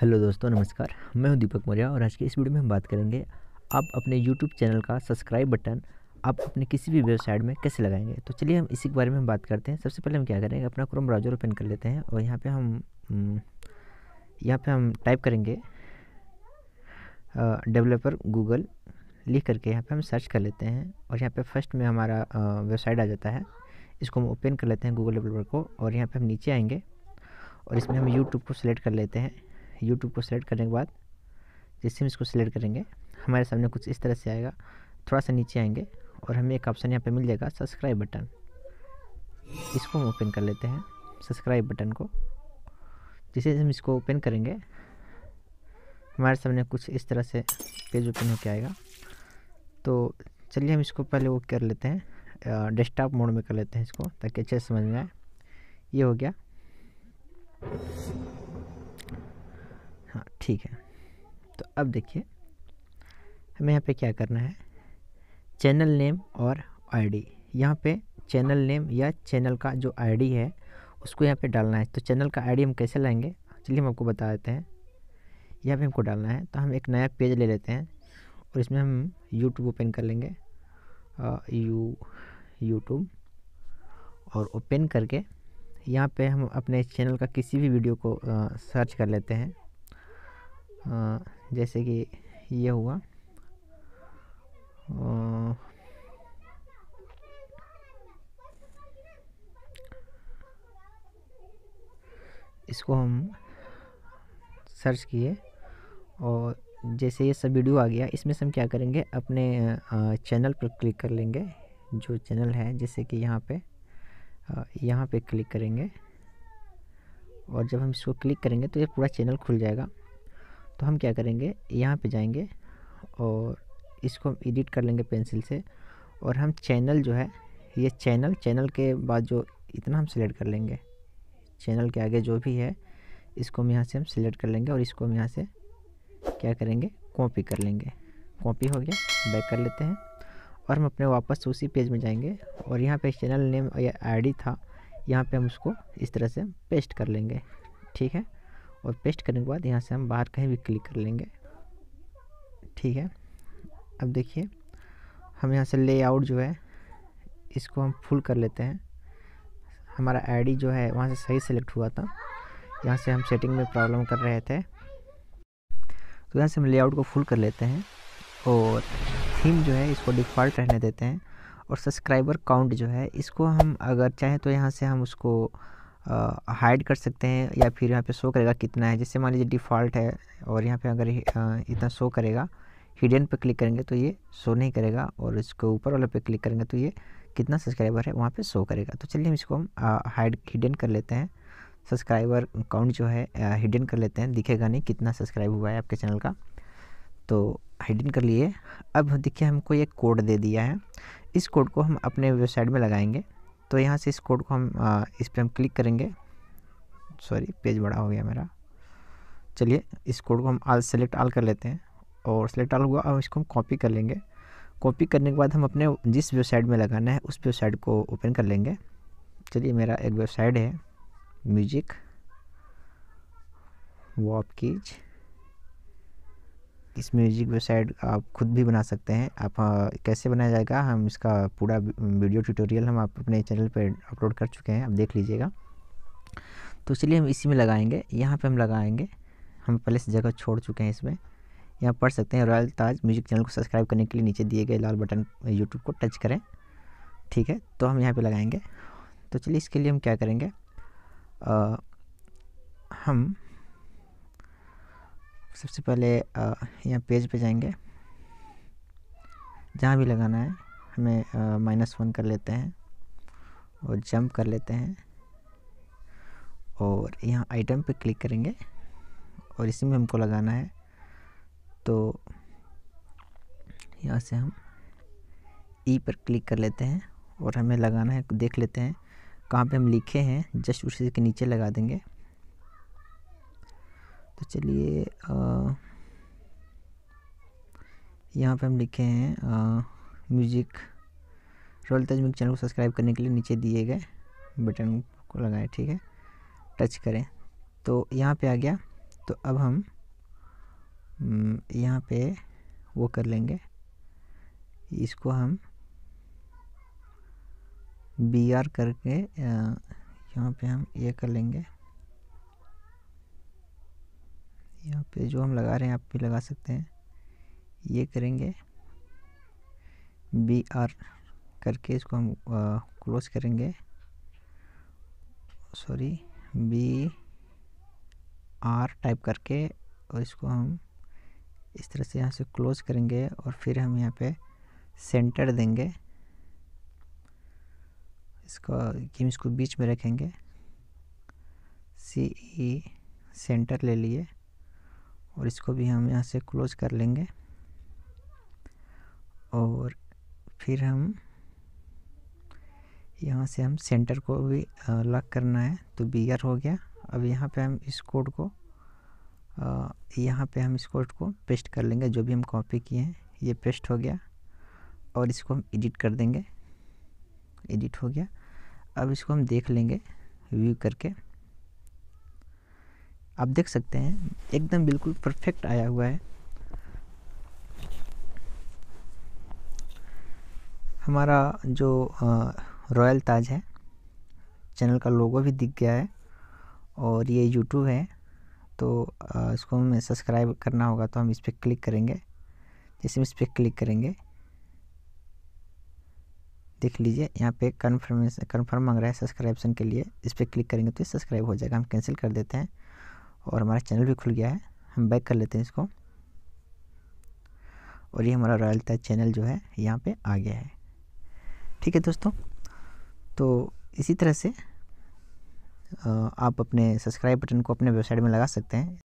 hello दोस्तों नमस्कार मैं हूं दीपक मौर्या और आज के इस वीडियो में हम बात करेंगे आप अपने यूट्यूब चैनल का सब्सक्राइब बटन आप अपने किसी भी वेबसाइट में कैसे लगाएंगे तो चलिए हम इसी के बारे में हम बात करते हैं सबसे पहले हम क्या करेंगे अपना क्रोम ब्राउजर ओपन कर लेते हैं और यहाँ पर हम हम्म, यहाँ पर हम टाइप करेंगे डेवलपर गूगल लिख करके यहाँ पर हम सर्च कर लेते हैं और यहाँ पर फर्स्ट में हमारा वेबसाइट आ जाता है इसको हम ओपन कर लेते हैं गूगल डेवलपर को और यहाँ पर हम नीचे आएँगे और इसमें हम यूट्यूब को सिलेक्ट कर लेते हैं यूट्यूब को सिलेक्ट करने के बाद जिससे हम इसको सिलेक्ट करेंगे हमारे सामने कुछ इस तरह से आएगा थोड़ा सा नीचे आएंगे और हमें एक ऑप्शन यहाँ पे मिल जाएगा सब्सक्राइब बटन इसको हम ओपन कर लेते हैं सब्सक्राइब बटन को जैसे हम इसको ओपन करेंगे हमारे सामने कुछ इस तरह से पेज ओपन होकर आएगा तो चलिए हम इसको पहले वो कर लेते हैं डेस्कटॉप मोड में कर लेते हैं इसको ताकि अच्छे से समझ में आए ये हो गया ठीक है तो अब देखिए हमें यहाँ पे क्या करना है चैनल नेम और आईडी यहाँ पर चैनल नेम या चैनल का जो आईडी है उसको यहाँ पे डालना है तो चैनल का आईडी हम कैसे लाएंगे चलिए हम आपको बता देते हैं यहाँ पे हमको डालना है तो हम एक नया पेज ले लेते हैं और इसमें हम यूट्यूब ओपन कर लेंगे आ, यू यूट्यूब और ओपन करके यहाँ पे हम अपने चैनल का किसी भी वीडियो को आ, सर्च कर लेते हैं जैसे कि ये हुआ इसको हम सर्च किए और जैसे ये सब वीडियो आ गया इसमें से हम क्या करेंगे अपने चैनल पर क्लिक कर लेंगे जो चैनल है जैसे कि यहाँ पे यहाँ पे क्लिक करेंगे और जब हम इसको क्लिक करेंगे तो ये पूरा चैनल खुल जाएगा तो हम क्या करेंगे यहाँ पे जाएंगे और इसको हम एडिट कर लेंगे पेंसिल से और हम चैनल जो है ये चैनल चैनल के बाद जो इतना हम सिलेक्ट कर लेंगे चैनल के आगे जो भी है इसको हम यहाँ से हम सिलेक्ट कर लेंगे और इसको हम यहाँ से क्या करेंगे कॉपी कर लेंगे कॉपी हो गया बैक कर लेते हैं और हम अपने वापस उसी पेज में जाएंगे और यहाँ पे चैनल नेम या आईडी था यहाँ पे हम उसको इस तरह से पेस्ट कर लेंगे ठीक है और पेस्ट करने के बाद यहाँ से हम बाहर कहीं भी क्लिक कर लेंगे ठीक है अब देखिए हम यहाँ से लेआउट जो है इसको हम फुल कर लेते हैं हमारा आईडी जो है वहाँ से सही सेलेक्ट हुआ था यहाँ से हम सेटिंग में प्रॉब्लम कर रहे थे तो यहाँ से हम लेआउट को फुल कर लेते हैं और थीम जो है इसको डिफ़ॉल्ट रहने देते हैं और सब्सक्राइबर काउंट जो है इसको हम अगर चाहें तो यहाँ से हम उसको हाइड कर सकते हैं या फिर यहाँ पे शो करेगा कितना है जैसे मान लीजिए डिफ़ॉल्ट है और यहाँ पे अगर इतना शो करेगा हिडन पे क्लिक करेंगे तो ये शो नहीं करेगा और इसके ऊपर वाले पे क्लिक करेंगे तो ये कितना सब्सक्राइबर है वहाँ पे शो करेगा तो चलिए हम इसको हम हाइड हिडन कर लेते हैं सब्सक्राइबर काउंट जो है हिडन कर लेते हैं दिखेगा नहीं कितना सब्सक्राइब हुआ है आपके चैनल का तो हिडन कर लिए अब देखिए हमको ये कोड दे दिया है इस कोड को हम अपने वेबसाइट में लगाएंगे तो यहाँ से इस कोड को हम आ, इस पर हम क्लिक करेंगे सॉरी पेज बड़ा हो गया मेरा चलिए इस कोड को हम आल सेलेक्ट आल कर लेते हैं और सेलेक्ट आल हुआ और इसको हम कॉपी कर लेंगे कॉपी करने के बाद हम अपने जिस वेबसाइट में लगाना है उस वेबसाइट को ओपन कर लेंगे चलिए मेरा एक वेबसाइट है म्यूजिक वॉप कीज़ इस म्यूजिक वेबसाइट आप खुद भी बना सकते हैं आप आ, हाँ, कैसे बनाया जाएगा हम इसका पूरा वीडियो ट्यूटोरियल हम आप अपने चैनल पर अपलोड कर चुके हैं आप देख लीजिएगा तो चलिए हम इसी में लगाएंगे यहाँ पे हम लगाएंगे हम पहले से जगह छोड़ चुके हैं इसमें यहाँ पढ़ सकते हैं रॉयल ताज म्यूजिक चैनल को सब्सक्राइब करने के लिए नीचे दिए गए लाल बटन यूट्यूब को टच करें ठीक है तो हम यहाँ पर लगाएँगे तो चलिए इसके लिए हम क्या करेंगे आ, हम सबसे पहले यहाँ पेज पे जाएंगे जहाँ भी लगाना है हमें माइनस वन कर लेते हैं और जंप कर लेते हैं और यहाँ आइटम पे क्लिक करेंगे और इसी में हमको लगाना है तो यहाँ से हम ई e पर क्लिक कर लेते हैं और हमें लगाना है देख लेते हैं कहाँ पे हम लिखे हैं जस्ट उसी के नीचे लगा देंगे तो चलिए यहाँ पे हम लिखे हैं music royal Taj music channel को सब्सक्राइब करने के लिए नीचे दिए गए बटन को लगाएं ठीक है टच करें तो यहाँ पे आ गया तो अब हम यहाँ पे वो कर लेंगे इसको हम बी आर करके यहाँ पे हम ये कर लेंगे पे जो हम लगा रहे हैं आप भी लगा सकते हैं ये करेंगे बी आर करके इसको हम क्लोज करेंगे सॉरी बी आर टाइप करके और इसको हम इस तरह से यहाँ से क्लोज करेंगे और फिर हम यहाँ पे सेंटर देंगे इसका हम इसको बीच में रखेंगे सी ई सेंटर ले लिए और इसको भी हम यहाँ से क्लोज कर लेंगे और फिर हम यहाँ से हम सेंटर को भी लॉक करना है तो बियर हो गया अब यहाँ पे हम इस कोड को यहाँ पे हम इस कोड को पेस्ट कर लेंगे जो भी हम कॉपी किए हैं ये पेस्ट हो गया और इसको हम एडिट कर देंगे एडिट हो गया अब इसको हम देख लेंगे व्यू करके आप देख सकते हैं एकदम बिल्कुल परफेक्ट आया हुआ है हमारा जो रॉयल ताज है चैनल का लोगो भी दिख गया है और ये यूट्यूब है तो इसको हमें सब्सक्राइब करना होगा तो हम इस पर क्लिक करेंगे जैसे हम इस पर क्लिक करेंगे देख लीजिए यहाँ पे कन्फर्मेशन कन्फर्म मांग रहा है सब्सक्राइबन के लिए इस पर क्लिक करेंगे तो सब्सक्राइब हो जाएगा हम कैंसिल कर देते हैं और हमारा चैनल भी खुल गया है हम बैक कर लेते हैं इसको और ये हमारा रॉयल ताज चैनल जो है यहाँ पे आ गया है ठीक है दोस्तों तो इसी तरह से आप अपने सब्सक्राइब बटन को अपने वेबसाइट में लगा सकते हैं